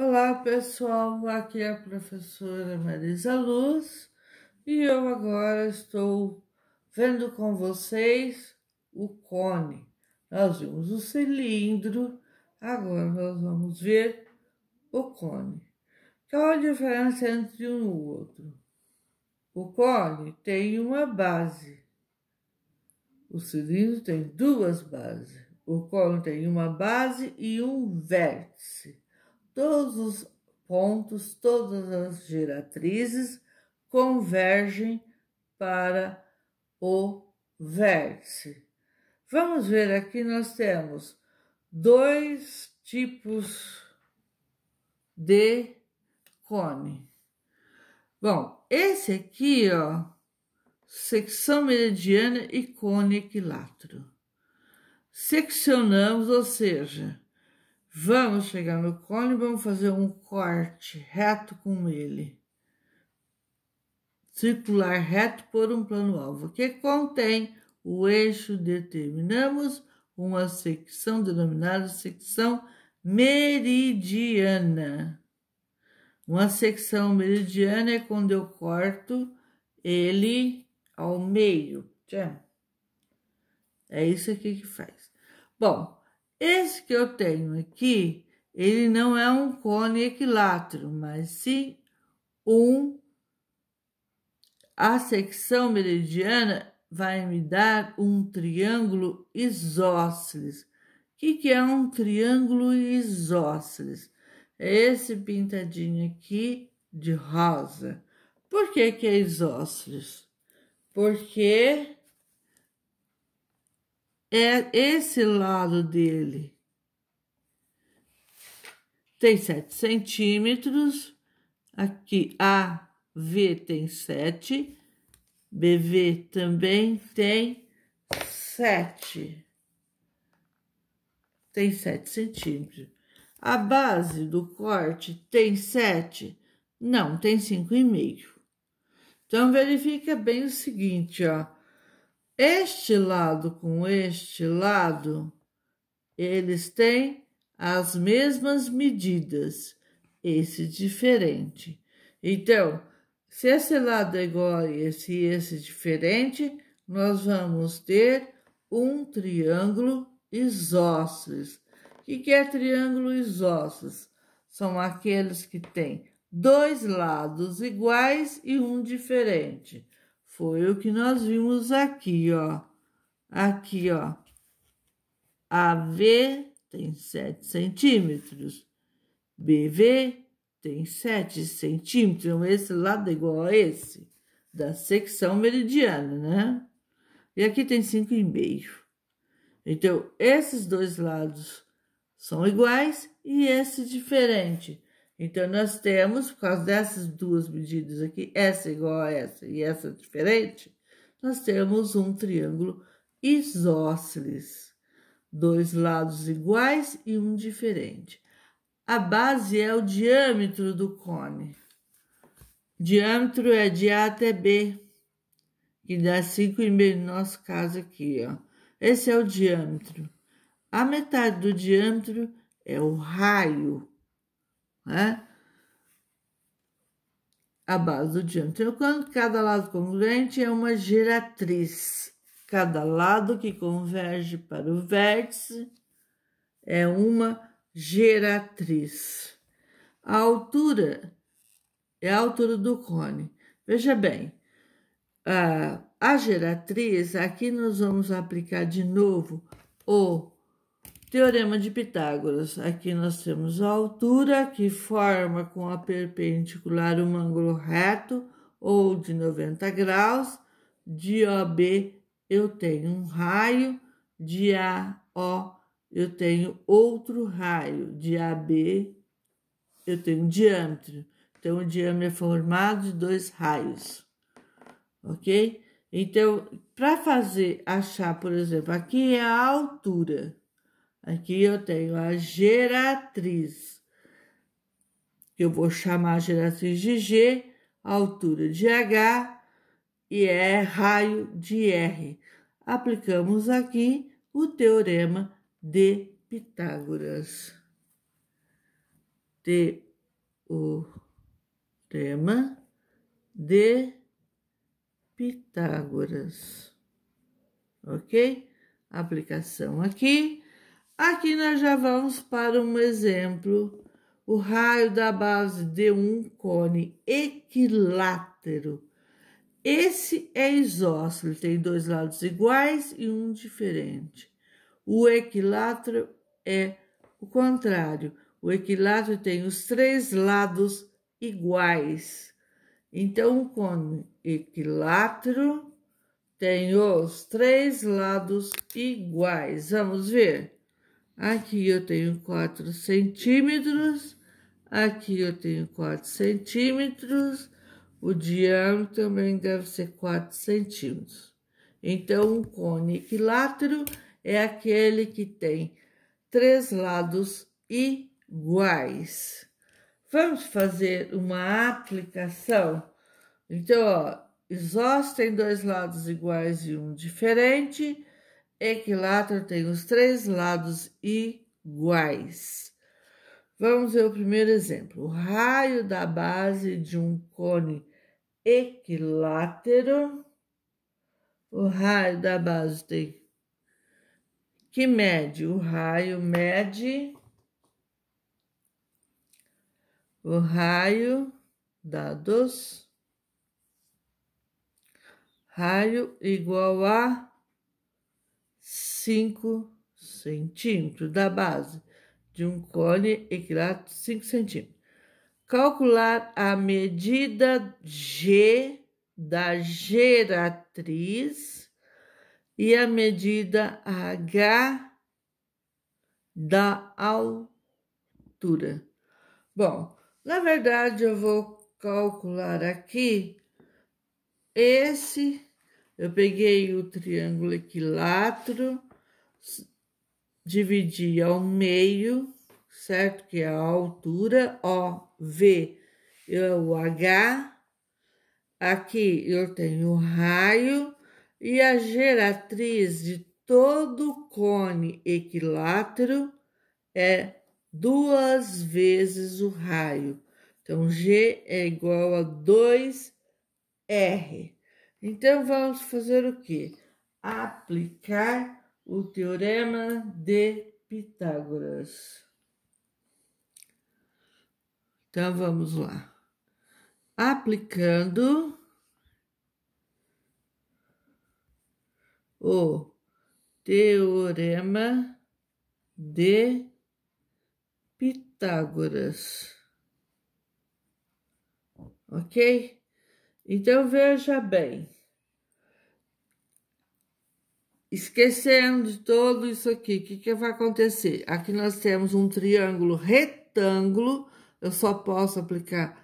Olá pessoal, aqui é a professora Marisa Luz e eu agora estou vendo com vocês o cone. Nós vimos o cilindro, agora nós vamos ver o cone. Qual a diferença entre um e o outro? O cone tem uma base, o cilindro tem duas bases. O cone tem uma base e um vértice todos os pontos, todas as geratrizes convergem para o vértice. Vamos ver aqui, nós temos dois tipos de cone. Bom, esse aqui, ó, secção meridiana e cone equilátero. Seccionamos, ou seja, Vamos chegar no cone e vamos fazer um corte reto com ele. Circular reto por um plano alvo, que contém o eixo determinamos, uma secção denominada secção meridiana. Uma secção meridiana é quando eu corto ele ao meio. É isso aqui que faz. Bom, esse que eu tenho aqui, ele não é um cone equilátero, mas sim um. A secção meridiana vai me dar um triângulo isósceles. O que, que é um triângulo isósceles? É esse pintadinho aqui de rosa. Por que, que é isósceles? Porque é esse lado dele. Tem 7 centímetros. Aqui A, V tem 7. BV também tem 7. Tem 7 centímetros. A base do corte tem 7? Não, tem 5,5. Então, verifica bem o seguinte, ó. Este lado com este lado, eles têm as mesmas medidas, esse diferente. Então, se esse lado é igual a esse e esse é diferente, nós vamos ter um triângulo isósceles. O que é triângulo isósceles? São aqueles que têm dois lados iguais e um diferente. Foi o que nós vimos aqui, ó. Aqui, ó. AV tem 7 centímetros. BV tem 7 centímetros. Então, esse lado é igual a esse, da secção meridiana, né? E aqui tem 5,5. Então, esses dois lados são iguais e esse diferente. Então, nós temos, por causa dessas duas medidas aqui, essa é igual a essa e essa é diferente, nós temos um triângulo isósceles, dois lados iguais e um diferente. A base é o diâmetro do cone. Diâmetro é de A até B, que dá 5,5 no nosso caso aqui, ó. Esse é o diâmetro. A metade do diâmetro é o raio né? A base do diâmetro. quando cada lado congruente é uma geratriz. Cada lado que converge para o vértice é uma geratriz. A altura é a altura do cone. Veja bem, ah, a geratriz, aqui nós vamos aplicar de novo o Teorema de Pitágoras. Aqui nós temos a altura que forma com a perpendicular um ângulo reto ou de 90 graus. De OB eu tenho um raio, de AO eu tenho outro raio, de AB eu tenho um diâmetro. Então o diâmetro é formado de dois raios. OK? Então, para fazer achar, por exemplo, aqui é a altura Aqui eu tenho a geratriz, que eu vou chamar a geratriz de G, altura de H e é raio de R. Aplicamos aqui o teorema de Pitágoras. Teorema de Pitágoras. Ok? Aplicação aqui. Aqui nós já vamos para um exemplo. O raio da base de um cone equilátero. Esse é isósceles, tem dois lados iguais e um diferente. O equilátero é o contrário. O equilátero tem os três lados iguais. Então, o cone equilátero tem os três lados iguais. Vamos ver? Aqui eu tenho 4 centímetros, aqui eu tenho 4 centímetros, o diâmetro também deve ser 4 centímetros. Então, um cone equilátero é aquele que tem três lados iguais. Vamos fazer uma aplicação? Então, ó, isós tem dois lados iguais e um diferente, equilátero tem os três lados iguais. Vamos ver o primeiro exemplo. O raio da base de um cone equilátero. O raio da base tem que mede. O raio mede. O raio dados. Raio igual a 5 centímetros da base de um cone equilátero 5 centímetros. Calcular a medida G da geratriz e a medida H da altura. Bom, na verdade, eu vou calcular aqui esse. Eu peguei o triângulo equilátero dividir ao meio, certo? Que é a altura, O, V, é o H. Aqui eu tenho o raio e a geratriz de todo o cone equilátero é duas vezes o raio. Então, G é igual a 2R. Então, vamos fazer o quê? Aplicar o Teorema de Pitágoras. Então vamos lá. Aplicando o Teorema de Pitágoras. Ok? Então veja bem. Esquecendo de tudo isso aqui, o que, que vai acontecer? Aqui nós temos um triângulo retângulo, eu só posso aplicar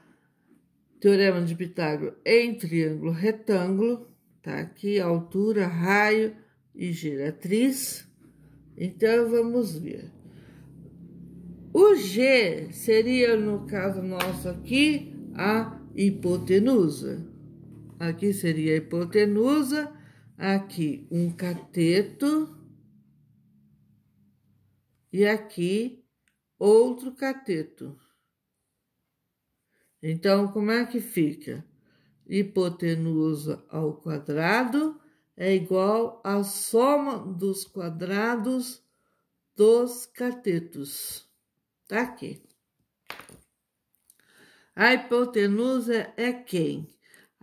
teorema de Pitágoras em triângulo retângulo, tá aqui, altura, raio e geratriz. Então, vamos ver. O G seria, no caso nosso aqui, a hipotenusa. Aqui seria a hipotenusa aqui um cateto e aqui outro cateto. Então, como é que fica? Hipotenusa ao quadrado é igual à soma dos quadrados dos catetos. Tá aqui. A hipotenusa é quem?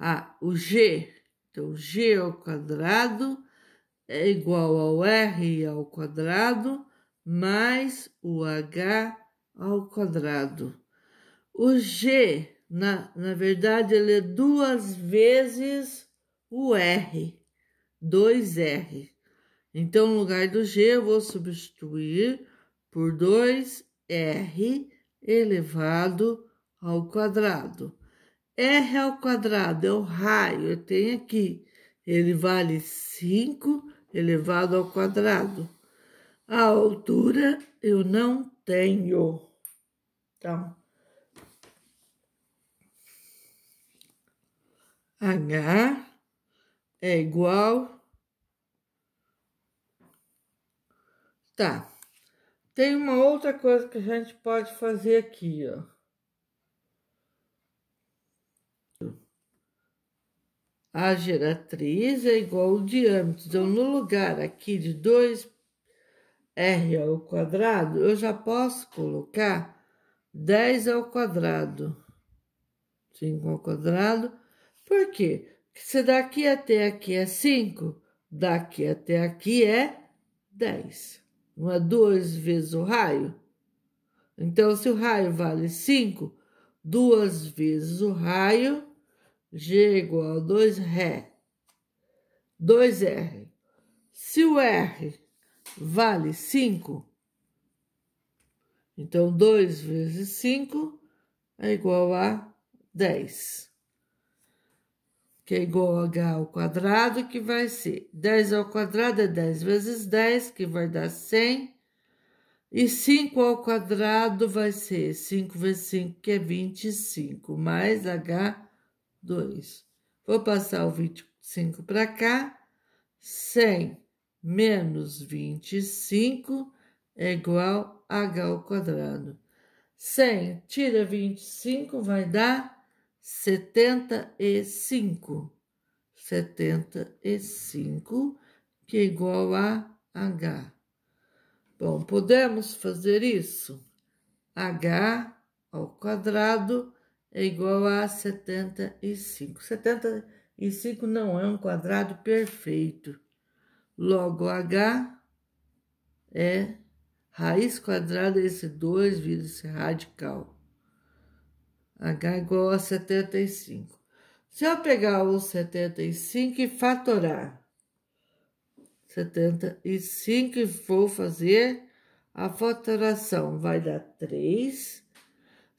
a o G então, g ao quadrado é igual ao r ao quadrado mais o h ao quadrado. O g, na, na verdade, ele é duas vezes o r, 2r. Então, no lugar do g, eu vou substituir por 2r elevado ao quadrado. R ao quadrado é o raio, eu tenho aqui. Ele vale 5 elevado ao quadrado. A altura eu não tenho. Então, H é igual. Tá. Tem uma outra coisa que a gente pode fazer aqui, ó. A geratriz é igual ao diâmetro, então no lugar aqui de 2r ao quadrado, eu já posso colocar 10 ao quadrado. 5 ao quadrado. Por quê? Porque se daqui até aqui é 5, daqui até aqui é 10. Não é 2 vezes o raio? Então, se o raio vale 5, 2 vezes o raio G igual a 2 Ré, 2R. Se o R vale 5, então 2 vezes 5 é igual a 10 que é igual a h ao quadrado, que vai ser 10 ao quadrado é 10 vezes 10, que vai dar 100. E 5 ao quadrado vai ser 5 vezes 5, que é 25, mais h 2. Vou passar o 25 para cá. 100 menos 25 é igual a h ao quadrado. 100 tira 25 vai dar 75. 75 que é igual a h. Bom, podemos fazer isso. h ao quadrado é igual a 75. 75 não é um quadrado perfeito. Logo, H é raiz quadrada esse 2 vezes esse radical. H é igual a 75. Se eu pegar o 75 e fatorar 75 e vou fazer a fatoração, vai dar 3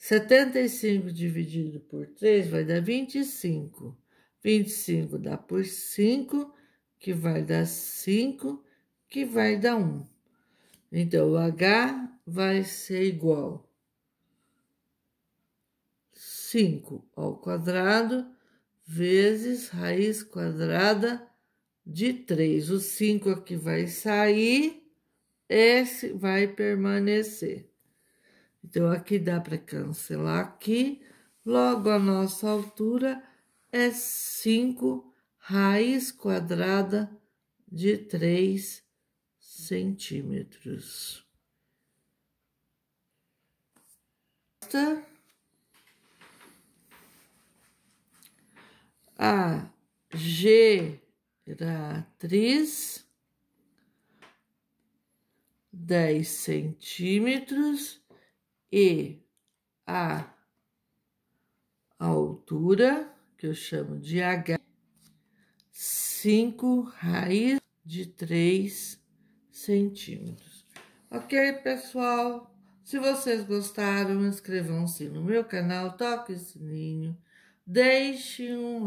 75 dividido por 3 vai dar 25. 25 dá por 5, que vai dar 5, que vai dar 1. Então, o H vai ser igual 5 ao quadrado vezes raiz quadrada de 3. O 5 aqui vai sair, esse vai permanecer. Então, aqui dá para cancelar aqui. Logo, a nossa altura é 5 raiz quadrada de 3 centímetros. A geratriz 10 centímetros e a altura, que eu chamo de H, 5 raiz de 3 centímetros. Ok, pessoal? Se vocês gostaram, inscrevam-se no meu canal, toque o sininho, deixe um